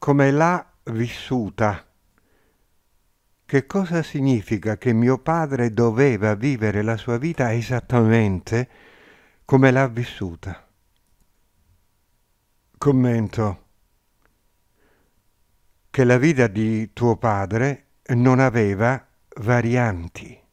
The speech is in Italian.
come l'ha vissuta. Che cosa significa che mio padre doveva vivere la sua vita esattamente come l'ha vissuta? Commento. Che la vita di tuo padre non aveva varianti.